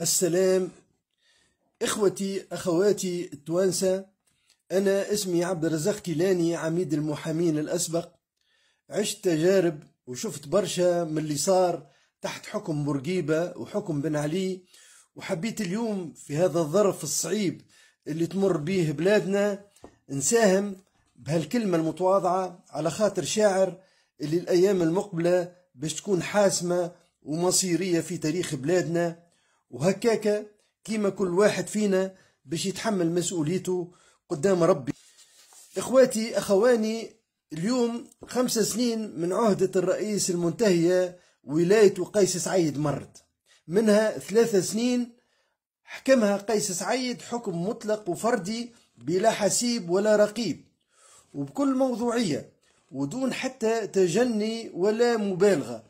السلام إخوتي أخواتي التوانسة أنا اسمي عبد الرزاق كيلاني عميد المحامين الأسبق عشت تجارب وشفت برشا من اللي صار تحت حكم بورقيبة وحكم بن علي وحبيت اليوم في هذا الظرف الصعيب اللي تمر به بلادنا نساهم بهالكلمة المتواضعة على خاطر شاعر اللي الأيام المقبلة باش تكون حاسمة ومصيرية في تاريخ بلادنا وهكاكا كيما كل واحد فينا باش يتحمل مسؤوليته قدام ربي إخواتي أخواني اليوم خمسة سنين من عهدة الرئيس المنتهية ولاية قيس سعيد مرت منها ثلاثة سنين حكمها قيس سعيد حكم مطلق وفردي بلا حسيب ولا رقيب وبكل موضوعية ودون حتى تجني ولا مبالغة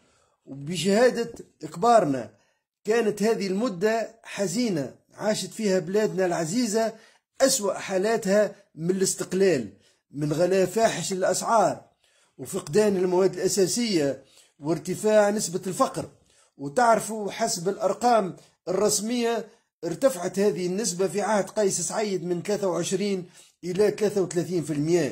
وبشهادة كبارنا كانت هذه المدة حزينة عاشت فيها بلادنا العزيزة أسوأ حالاتها من الاستقلال من غلاء فاحش الأسعار وفقدان المواد الأساسية وارتفاع نسبة الفقر وتعرفوا حسب الأرقام الرسمية ارتفعت هذه النسبة في عهد قيس سعيد من 23 إلى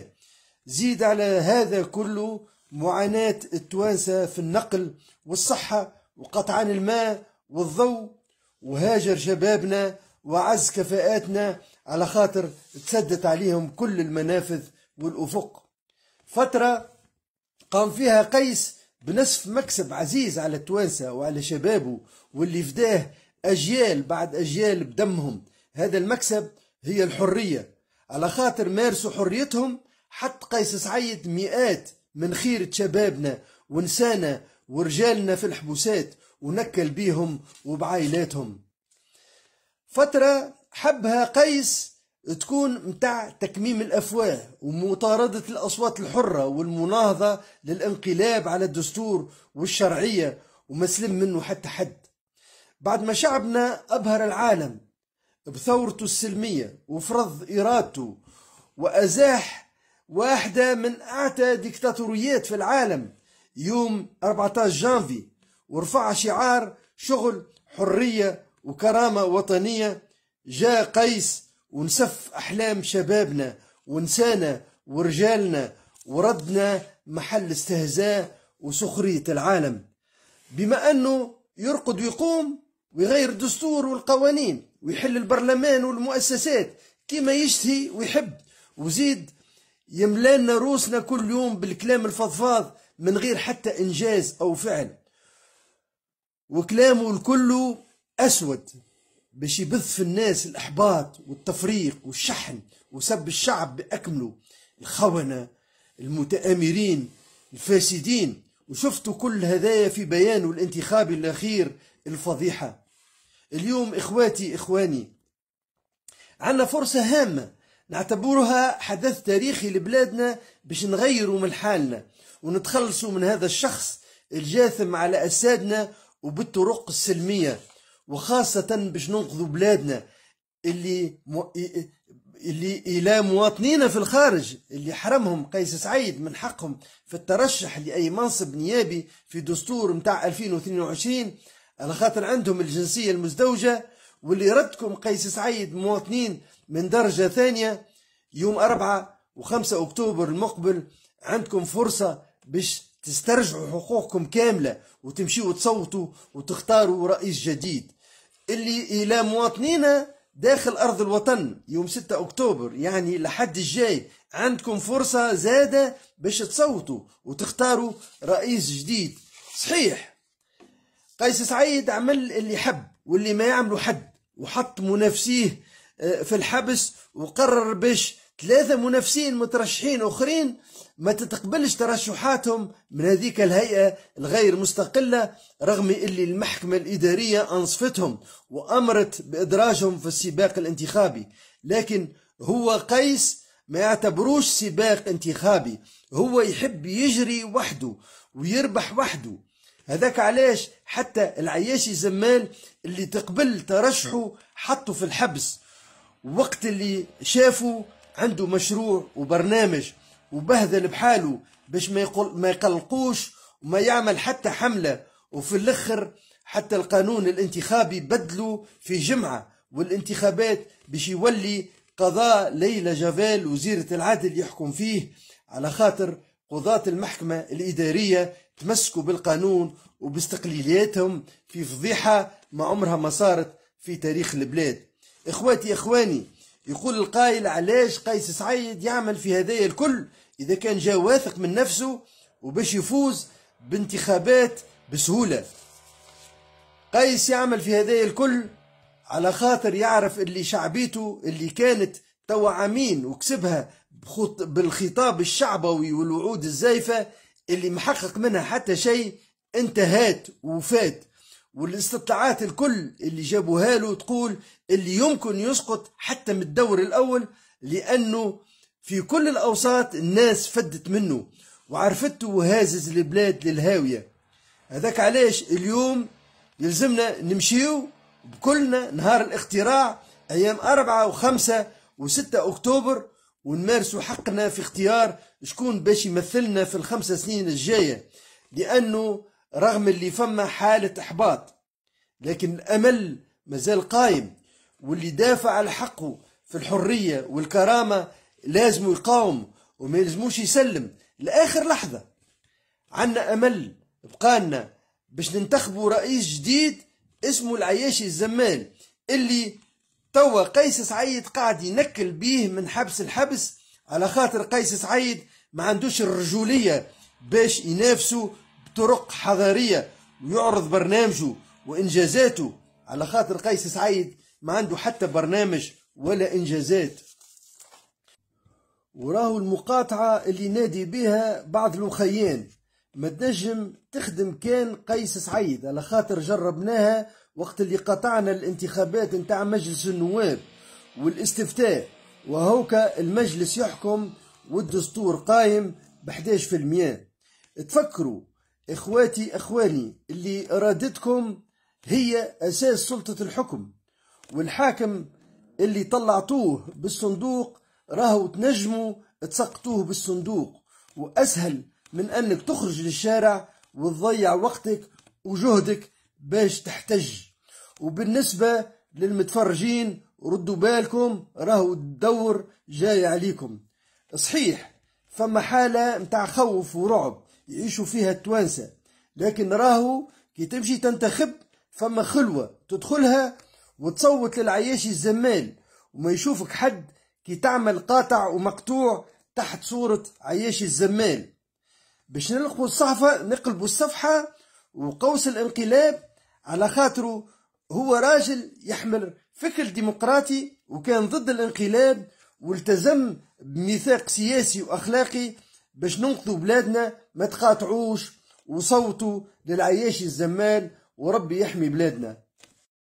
33% زيد على هذا كله معاناة التوانسة في النقل والصحة وقطعان الماء والضوء وهاجر شبابنا وعز كفاءاتنا على خاطر تسدت عليهم كل المنافذ والأفق فترة قام فيها قيس بنصف مكسب عزيز على التوانسة وعلى شبابه واللي فداه أجيال بعد أجيال بدمهم هذا المكسب هي الحرية على خاطر مارسوا حريتهم حط قيس سعيد مئات من خيرة شبابنا ونسانا ورجالنا في الحبوسات ونكل بيهم وبعائلاتهم فترة حبها قيس تكون متاع تكميم الأفواه ومطاردة الأصوات الحرة والمناهضة للانقلاب على الدستور والشرعية وما سلم منه حتى حد بعد ما شعبنا أبهر العالم بثورته السلمية وفرض إرادته وأزاح واحدة من أعتى ديكتاتوريات في العالم يوم 14 جانفي ورفع شعار شغل حرية وكرامة وطنية جاء قيس ونسف أحلام شبابنا ونسانا ورجالنا وردنا محل استهزاء وسخرية العالم بما أنه يرقد ويقوم ويغير الدستور والقوانين ويحل البرلمان والمؤسسات كما يشتهي ويحب وزيد يملانا روسنا كل يوم بالكلام الفضفاض من غير حتى إنجاز أو فعل وكلامه الكل أسود باش يبث في الناس الإحباط والتفريق والشحن وسب الشعب بأكمله الخونة المتآمرين الفاسدين وشفتوا كل هدايا في بيانه الانتخابي الأخير الفضيحة اليوم إخواتي إخواني عنا فرصة هامة نعتبرها حدث تاريخي لبلادنا باش نغيروا من حالنا ونتخلصوا من هذا الشخص الجاثم على أجسادنا وبالطرق السلمية وخاصة باش ننقذوا بلادنا اللي مو... اللي إلى مواطنينا في الخارج اللي حرمهم قيس سعيد من حقهم في الترشح لأي منصب نيابي في دستور متاع 2022 على خاطر عندهم الجنسية المزدوجة واللي ردكم قيس سعيد مواطنين من درجة ثانية يوم أربعة وخمسة أكتوبر المقبل عندكم فرصة باش تسترجعوا حقوقكم كاملة وتمشيوا تصوتوا وتختاروا رئيس جديد اللي إلى مواطنينا داخل أرض الوطن يوم ستة أكتوبر يعني لحد الجاي عندكم فرصة زادة باش تصوتوا وتختاروا رئيس جديد صحيح قيس سعيد عمل اللي حب واللي ما يعملوا حد وحط منافسيه في الحبس وقرر باش ثلاثة منافسين مترشحين أخرين ما تتقبلش ترشحاتهم من هذيك الهيئة الغير مستقلة رغم اللي المحكمة الإدارية أنصفتهم وأمرت بإدراجهم في السباق الانتخابي لكن هو قيس ما يعتبروش سباق انتخابي هو يحب يجري وحده ويربح وحده هذاك علاش حتى العياشي زمان اللي تقبل ترشحه حطه في الحبس وقت اللي شافوا عنده مشروع وبرنامج وبهذل بحاله باش ما يقل ما يقلقوش وما يعمل حتى حملة وفي الاخر حتى القانون الانتخابي بدلوا في جمعة والانتخابات باش يولي قضاء ليلى جافيل وزيرة العدل يحكم فيه على خاطر قضاة المحكمة الإدارية تمسكوا بالقانون وباستقلالياتهم في فضيحة ما عمرها ما صارت في تاريخ البلاد إخواتي إخواني يقول القائل علاش قيس سعيد يعمل في هذايا الكل إذا كان جا واثق من نفسه وباش يفوز بانتخابات بسهولة قيس يعمل في هذايا الكل على خاطر يعرف اللي شعبيته اللي كانت توا عامين وكسبها بالخطاب الشعبوي والوعود الزايفة اللي محقق منها حتى شيء انتهت وفات والاستطلاعات الكل اللي جابوها له تقول اللي يمكن يسقط حتى من الدور الأول لأنه في كل الأوساط الناس فدت منه وعرفته وهازز البلاد للهاوية هذاك علاش اليوم يلزمنا نمشيو بكلنا نهار الاختراع أيام أربعة وخمسة وستة أكتوبر ونمارسوا حقنا في اختيار شكون باش يمثلنا في الخمسة سنين الجاية لأنه رغم اللي فما حالة إحباط لكن الأمل مازال قايم واللي دافع على حقه في الحرية والكرامة لازم يقاوم وما يلزموش يسلم لآخر لحظة عنا أمل بقالنا باش ننتخبوا رئيس جديد اسمه العياشي الزمال اللي توا قيس سعيد قاعد ينكل بيه من حبس الحبس على خاطر قيس سعيد ما عندوش الرجولية باش ينافسوا طرق حضارية ويعرض برنامجه وإنجازاته على خاطر قيس سعيد ما عنده حتى برنامج ولا إنجازات وراهو المقاطعة اللي نادي بها بعض الوخيان ما تنجم تخدم كان قيس سعيد على خاطر جربناها وقت اللي قطعنا الانتخابات نتاع مجلس النواب والاستفتاء وهوكا المجلس يحكم والدستور قايم ب 11% تفكروا إخواتي أخواني اللي إرادتكم هي أساس سلطة الحكم والحاكم اللي طلعتوه بالصندوق راهو تنجموا تسقطوه بالصندوق وأسهل من أنك تخرج للشارع وتضيع وقتك وجهدك باش تحتج وبالنسبة للمتفرجين ردوا بالكم راهو الدور جاي عليكم صحيح فما حالة متاع خوف ورعب يعيشوا فيها التوانسة لكن راهو كي تمشي تنتخب فما خلوة تدخلها وتصوت للعياشي الزمال وما يشوفك حد كي تعمل قاطع ومقطوع تحت صورة عياشي الزمال باش نلقوا الصحفة نقلبوا الصفحة وقوس الانقلاب على خاطره هو راجل يحمل فكر ديمقراطي وكان ضد الانقلاب والتزم بميثاق سياسي واخلاقي باش ننقذوا بلادنا ما تقاطعوش وصوتوا للعياش الزمان وربي يحمي بلادنا